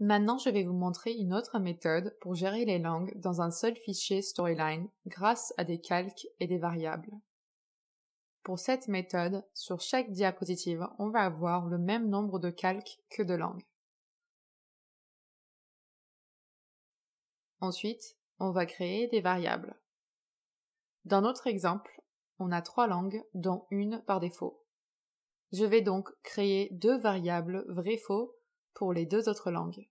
Maintenant, je vais vous montrer une autre méthode pour gérer les langues dans un seul fichier Storyline grâce à des calques et des variables. Pour cette méthode, sur chaque diapositive, on va avoir le même nombre de calques que de langues. Ensuite, on va créer des variables. Dans notre exemple, on a trois langues, dont une par défaut. Je vais donc créer deux variables vrai-faux pour les deux autres langues.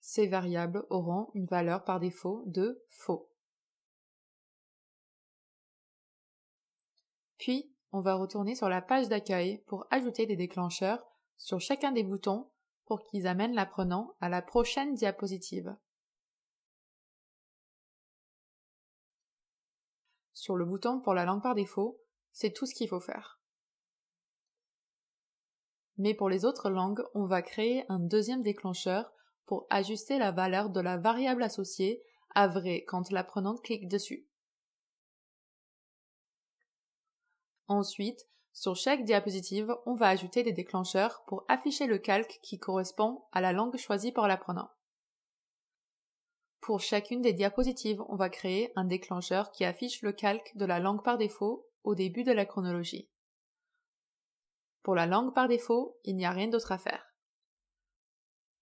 Ces variables auront une valeur par défaut de faux. Puis, on va retourner sur la page d'accueil pour ajouter des déclencheurs sur chacun des boutons pour qu'ils amènent l'apprenant à la prochaine diapositive. Sur le bouton pour la langue par défaut, c'est tout ce qu'il faut faire. Mais pour les autres langues, on va créer un deuxième déclencheur pour ajuster la valeur de la variable associée à vrai quand l'apprenante clique dessus. Ensuite, sur chaque diapositive, on va ajouter des déclencheurs pour afficher le calque qui correspond à la langue choisie par l'apprenant. Pour chacune des diapositives, on va créer un déclencheur qui affiche le calque de la langue par défaut au début de la chronologie. Pour la langue par défaut, il n'y a rien d'autre à faire.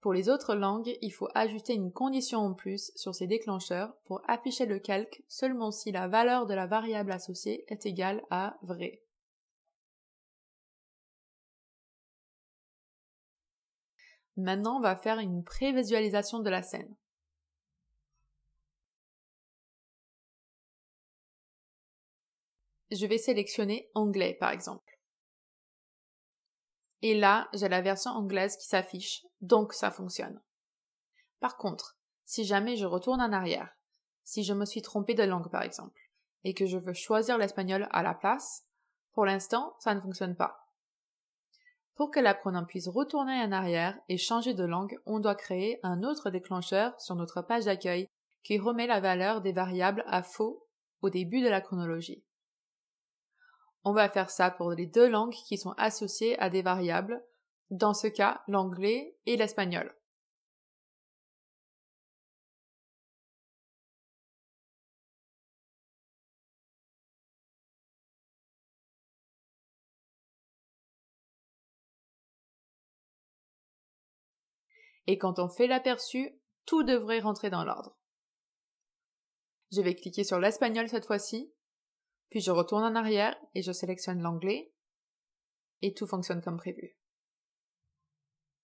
Pour les autres langues, il faut ajouter une condition en plus sur ces déclencheurs pour afficher le calque seulement si la valeur de la variable associée est égale à vrai. Maintenant, on va faire une prévisualisation de la scène. Je vais sélectionner anglais, par exemple. Et là, j'ai la version anglaise qui s'affiche, donc ça fonctionne. Par contre, si jamais je retourne en arrière, si je me suis trompé de langue par exemple, et que je veux choisir l'espagnol à la place, pour l'instant, ça ne fonctionne pas. Pour que l'apprenant puisse retourner en arrière et changer de langue, on doit créer un autre déclencheur sur notre page d'accueil qui remet la valeur des variables à faux au début de la chronologie. On va faire ça pour les deux langues qui sont associées à des variables, dans ce cas l'anglais et l'espagnol. et quand on fait l'aperçu, tout devrait rentrer dans l'ordre. Je vais cliquer sur l'espagnol cette fois-ci puis je retourne en arrière et je sélectionne l'onglet et tout fonctionne comme prévu.